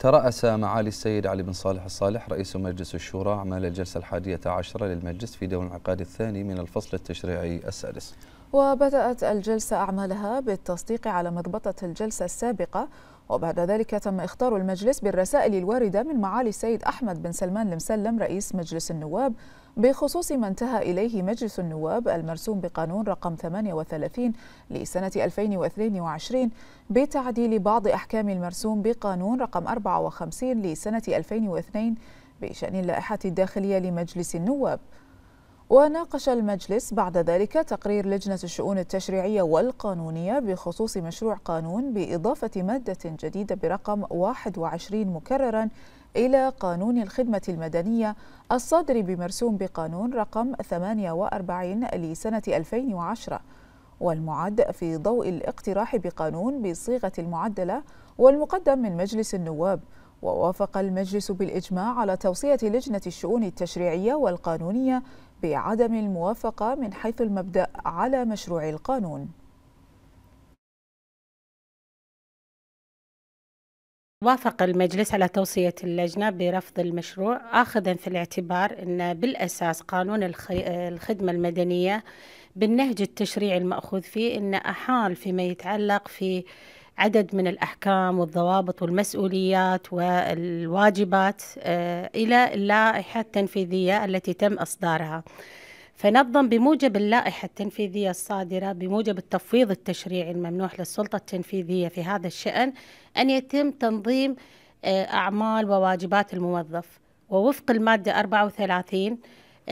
ترأس معالي السيد علي بن صالح الصالح رئيس مجلس الشورى أعمال الجلسة الحادية عشرة للمجلس في دور الانعقاد الثاني من الفصل التشريعي السادس وبدأت الجلسة أعمالها بالتصديق على مضبطة الجلسة السابقة وبعد ذلك تم إخطار المجلس بالرسائل الواردة من معالي السيد أحمد بن سلمان المسلم رئيس مجلس النواب بخصوص ما انتهى إليه مجلس النواب المرسوم بقانون رقم 38 لسنة 2022 بتعديل بعض أحكام المرسوم بقانون رقم 54 لسنة 2002 بشأن اللائحة الداخلية لمجلس النواب وناقش المجلس بعد ذلك تقرير لجنة الشؤون التشريعية والقانونية بخصوص مشروع قانون بإضافة مادة جديدة برقم 21 مكررا إلى قانون الخدمة المدنية الصادر بمرسوم بقانون رقم 48 لسنة 2010 والمعد في ضوء الاقتراح بقانون بصيغة المعدلة والمقدم من مجلس النواب ووافق المجلس بالإجماع على توصية لجنة الشؤون التشريعية والقانونية بعدم الموافقة من حيث المبدأ على مشروع القانون وافق المجلس على توصية اللجنة برفض المشروع آخذا في الاعتبار أن بالأساس قانون الخدمة المدنية بالنهج التشريعي المأخوذ فيه أن أحال فيما يتعلق في عدد من الأحكام والضوابط والمسؤوليات والواجبات آه، إلى اللائحة التنفيذية التي تم إصدارها فنظم بموجب اللائحة التنفيذية الصادرة بموجب التفويض التشريعي الممنوح للسلطة التنفيذية في هذا الشأن أن يتم تنظيم آه، أعمال وواجبات الموظف ووفق المادة 34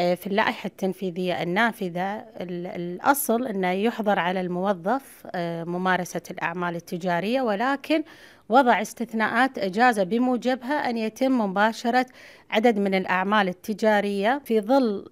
آه، في اللائحة التنفيذية النافذة الأصل أنه يحظر على الموظف آه، ممارسة الأعمال التجارية ولكن وضع استثناءات إجازة بموجبها أن يتم مباشرة عدد من الأعمال التجارية في ظل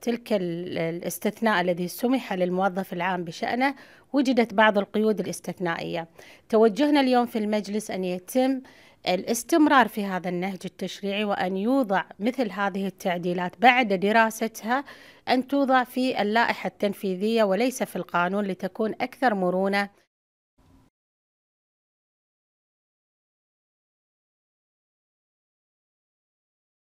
تلك الاستثناء الذي سمح للموظف العام بشأنه وجدت بعض القيود الاستثنائية توجهنا اليوم في المجلس أن يتم الاستمرار في هذا النهج التشريعي وأن يوضع مثل هذه التعديلات بعد دراستها أن توضع في اللائحة التنفيذية وليس في القانون لتكون أكثر مرونة